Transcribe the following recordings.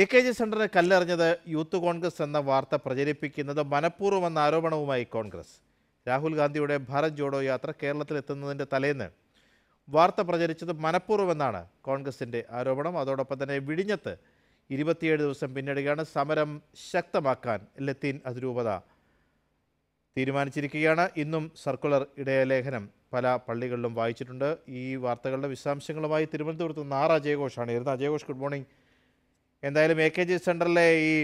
A K G സെന്ററിന് കല്ലെറിഞ്ഞത് youth Congress എന്ന വാർത്ത പ്രചരിപ്പിക്കുന്നത് മനഃപൂർവ്വമെന്ന ആരോപണവുമായി കോൺഗ്രസ് രാഹുൽ ഗാന്ധിയുടെ ഭാരത് ജോഡോ യാത്ര കേരളത്തിലെത്തുന്നതിൻ്റെ തലേന്ന് വാർത്ത പ്രചരിച്ചത് മനഃപൂർവ്വമെന്നാണ് കോൺഗ്രസിൻ്റെ ആരോപണം അതോടൊപ്പം തന്നെ വിഴിഞ്ഞത്ത് ഇരുപത്തിയേഴ് ദിവസം പിന്നിടുകയാണ് സമരം ശക്തമാക്കാൻ ലത്തീൻ അതിരൂപത തീരുമാനിച്ചിരിക്കുകയാണ് ഇന്നും സർക്കുലർ ഇടയലേഖനം പല പള്ളികളിലും വായിച്ചിട്ടുണ്ട് ഈ വാർത്തകളുടെ വിശദാംശങ്ങളുമായി തിരുവനന്തപുരത്ത് നിന്ന് ആർ അജയഘോഷാണ് ഇരുന്ന് അജയഘോഷ് ഗുഡ് മോർണിംഗ് എന്തായാലും എ കെ ജി സെൻറ്ററിലെ ഈ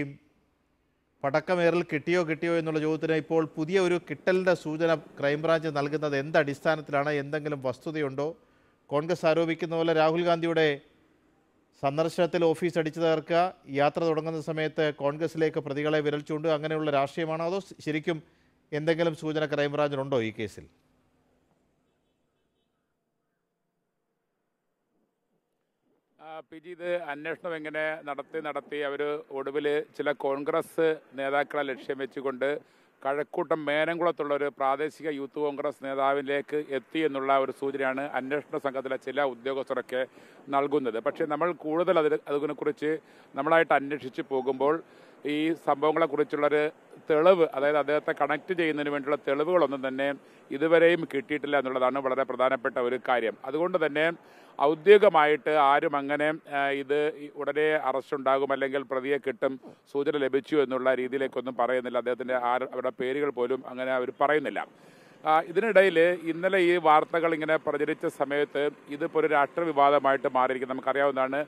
പടക്കമേറിൽ കിട്ടിയോ കിട്ടിയോ എന്നുള്ള ചോദ്യത്തിന് ഇപ്പോൾ പുതിയ ഒരു കിട്ടലിൻ്റെ സൂചന ക്രൈംബ്രാഞ്ച് നൽകുന്നത് എന്തടിസ്ഥാനത്തിലാണ് എന്തെങ്കിലും വസ്തുതയുണ്ടോ കോൺഗ്രസ് ആരോപിക്കുന്ന പോലെ രാഹുൽ ഗാന്ധിയുടെ സന്ദർശനത്തിൽ ഓഫീസ് അടിച്ചു തകർക്കുക യാത്ര തുടങ്ങുന്ന സമയത്ത് കോൺഗ്രസിലേക്ക് പ്രതികളെ വിരൽ ചൂണ്ടുക അങ്ങനെയുള്ള രാഷ്ട്രീയമാണോ അതോ ശരിക്കും എന്തെങ്കിലും സൂചന ക്രൈംബ്രാഞ്ചിനുണ്ടോ ഈ കേസിൽ പിജി ഇത് അന്വേഷണം എങ്ങനെ നടത്തി നടത്തി അവർ ഒടുവിൽ ചില കോൺഗ്രസ് നേതാക്കളെ ലക്ഷ്യം വെച്ചുകൊണ്ട് കഴക്കൂട്ടം മേനംകുളത്തുള്ള ഒരു പ്രാദേശിക യൂത്ത് കോൺഗ്രസ് നേതാവിലേക്ക് എത്തി എന്നുള്ള ഒരു സൂചനയാണ് അന്വേഷണ സംഘത്തിലെ ചില ഉദ്യോഗസ്ഥരൊക്കെ നൽകുന്നത് പക്ഷേ നമ്മൾ കൂടുതൽ അതിനെ അതിനെക്കുറിച്ച് നമ്മളായിട്ട് അന്വേഷിച്ച് പോകുമ്പോൾ ഈ സംഭവങ്ങളെക്കുറിച്ചുള്ളൊരു തെളിവ് അതായത് അദ്ദേഹത്തെ കണക്ട് ചെയ്യുന്നതിന് വേണ്ടിയുള്ള തെളിവുകളൊന്നും തന്നെ ഇതുവരെയും കിട്ടിയിട്ടില്ല എന്നുള്ളതാണ് വളരെ പ്രധാനപ്പെട്ട ഒരു കാര്യം അതുകൊണ്ട് തന്നെ ഔദ്യോഗികമായിട്ട് ആരും അങ്ങനെ ഇത് ഉടനെ അറസ്റ്റ് ഉണ്ടാകും അല്ലെങ്കിൽ പ്രതിയെ കിട്ടും സൂചന ലഭിച്ചു എന്നുള്ള രീതിയിലേക്കൊന്നും പറയുന്നില്ല അദ്ദേഹത്തിൻ്റെ ആ അവരുടെ പേരുകൾ പോലും അങ്ങനെ അവർ പറയുന്നില്ല ഇതിനിടയിൽ ഇന്നലെ ഈ വാർത്തകൾ ഇങ്ങനെ പ്രചരിച്ച സമയത്ത് ഇതിപ്പോൾ ഒരു രാഷ്ട്രവിവാദമായിട്ട് മാറിയിരിക്കും നമുക്കറിയാവുന്നതാണ്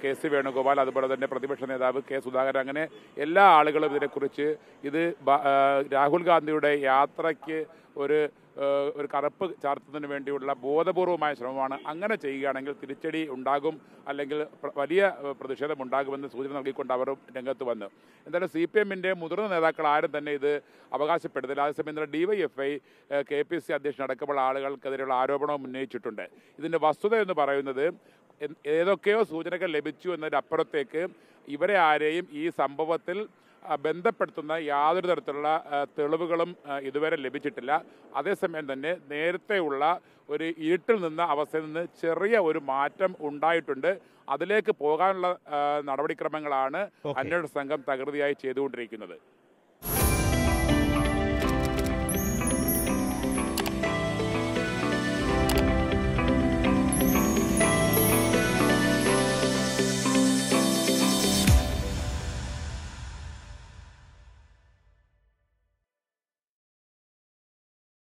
കെ സി വേണുഗോപാൽ അതുപോലെ തന്നെ പ്രതിപക്ഷ നേതാവ് കെ സുധാകരൻ അങ്ങനെ എല്ലാ ആളുകളും ഇതിനെക്കുറിച്ച് ഇത് രാഹുൽ ഗാന്ധിയുടെ യാത്രയ്ക്ക് ഒരു ഒരു കറുപ്പ് ചാർത്തുന്നതിന് വേണ്ടിയുള്ള ബോധപൂർവമായ ശ്രമമാണ് അങ്ങനെ ചെയ്യുകയാണെങ്കിൽ തിരിച്ചടി ഉണ്ടാകും അല്ലെങ്കിൽ വലിയ പ്രതിഷേധമുണ്ടാകുമെന്ന് സൂചന നൽകിക്കൊണ്ട് അവർ രംഗത്ത് വന്നു എന്തായാലും സി പി എമ്മിൻ്റെ മുതിർന്ന നേതാക്കൾ ആരും തന്നെ ഇത് അവകാശപ്പെടുത്തില്ല അതേസമയം ഇന്നലെ D Y F I K P C അധ്യക്ഷൻ അടക്കമുള്ള ആളുകൾക്കെതിരെയുള്ള ആരോപണവും ഉന്നയിച്ചിട്ടുണ്ട് ഇതിൻ്റെ വസ്തുത എന്ന് പറയുന്നത് ഏതൊക്കെയോ സൂചനകൾ ലഭിച്ചു എന്നതിനപ്പുറത്തേക്ക് ഇവരെ ആരെയും ഈ സംഭവത്തിൽ ബന്ധപ്പെടുത്തുന്ന യാതൊരു തരത്തിലുള്ള തെളിവുകളും ഇതുവരെ ലഭിച്ചിട്ടില്ല അതേസമയം തന്നെ നേരത്തെയുള്ള ഒരു ഇരുട്ടിൽ നിന്ന് അവസ്ഥയിൽ നിന്ന് ചെറിയ ഒരു മാറ്റം ഉണ്ടായിട്ടുണ്ട് അതിലേക്ക് പോകാനുള്ള നടപടിക്രമങ്ങളാണ് അന്വേഷണ സംഘം തകൃതിയായി ചെയ്തുകൊണ്ടിരിക്കുന്നത്